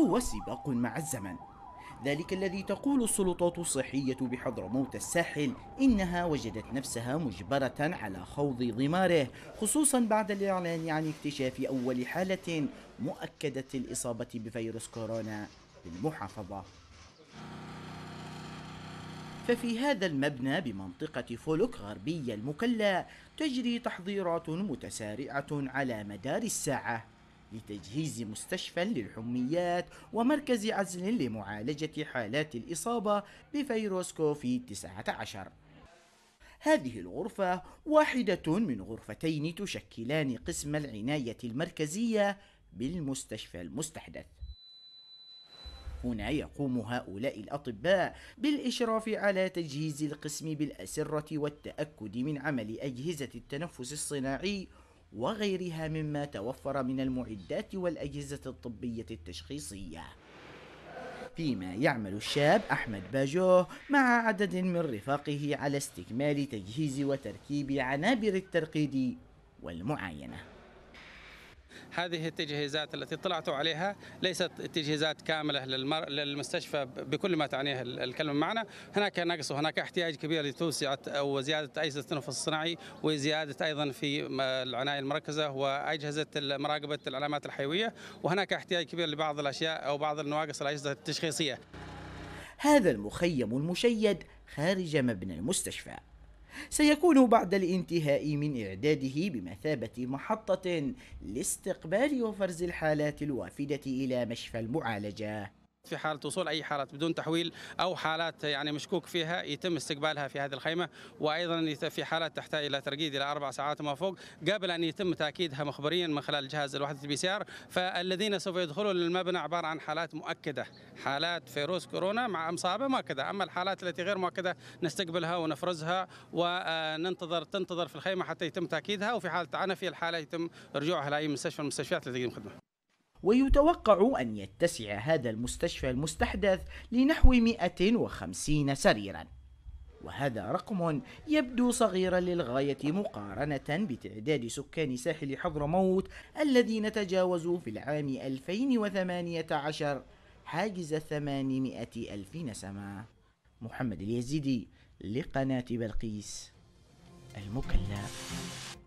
هو سباق مع الزمن ذلك الذي تقول السلطات الصحية بحضرموت الساحل إنها وجدت نفسها مجبرة على خوض ضماره خصوصا بعد الإعلان عن اكتشاف أول حالة مؤكدة الإصابة بفيروس كورونا بالمحافظة ففي هذا المبنى بمنطقة فولك غربية المكلا تجري تحضيرات متسارعة على مدار الساعة لتجهيز مستشفى للحميات ومركز عزل لمعالجة حالات الإصابة بفيروس كوفيد 19 هذه الغرفة واحدة من غرفتين تشكلان قسم العناية المركزية بالمستشفى المستحدث هنا يقوم هؤلاء الأطباء بالإشراف على تجهيز القسم بالأسرة والتأكد من عمل أجهزة التنفس الصناعي وغيرها مما توفر من المعدات والأجهزة الطبية التشخيصية فيما يعمل الشاب أحمد باجوه مع عدد من رفاقه على استكمال تجهيز وتركيب عنابر الترقيد والمعاينة هذه التجهيزات التي طلعتوا عليها ليست تجهيزات كاملة للمر... للمستشفى بكل ما تعنيه الكلمة معنا هناك نقص وهناك احتياج كبير لتوسعة أو زيادة أجهزة التنفس الصناعي وزيادة أيضا في العناية المركزة وأجهزة مراقبة العلامات الحيوية وهناك احتياج كبير لبعض الأشياء أو بعض النواقص الأجهزة التشخيصية هذا المخيم المشيد خارج مبنى المستشفى سيكون بعد الانتهاء من إعداده بمثابة محطة لاستقبال وفرز الحالات الوافدة إلى مشفى المعالجة في حالة وصول أي حالات بدون تحويل أو حالات يعني مشكوك فيها يتم استقبالها في هذه الخيمة وأيضا في حالات تحتاج إلى ترقيد إلى أربع ساعات وما فوق قبل أن يتم تأكيدها مخبريا من خلال جهاز الوحدة البي سي آر فالذين سوف يدخلون للمبنى عبارة عن حالات مؤكدة حالات فيروس كورونا مع مصابة مؤكدة أما الحالات التي غير مؤكدة نستقبلها ونفرزها وننتظر تنتظر في الخيمة حتى يتم تأكيدها وفي حالة عنفي الحالة يتم رجوعها لأي مستشفى من المستشفيات التي تقدم خدمة ويتوقع أن يتسع هذا المستشفى المستحدث لنحو 150 سريرا وهذا رقم يبدو صغيرا للغاية مقارنة بتعداد سكان ساحل حضرموت الذين تجاوزوا في العام 2018 حاجز 800 ألف نسمة محمد اليزيدي لقناة بلقيس المكلف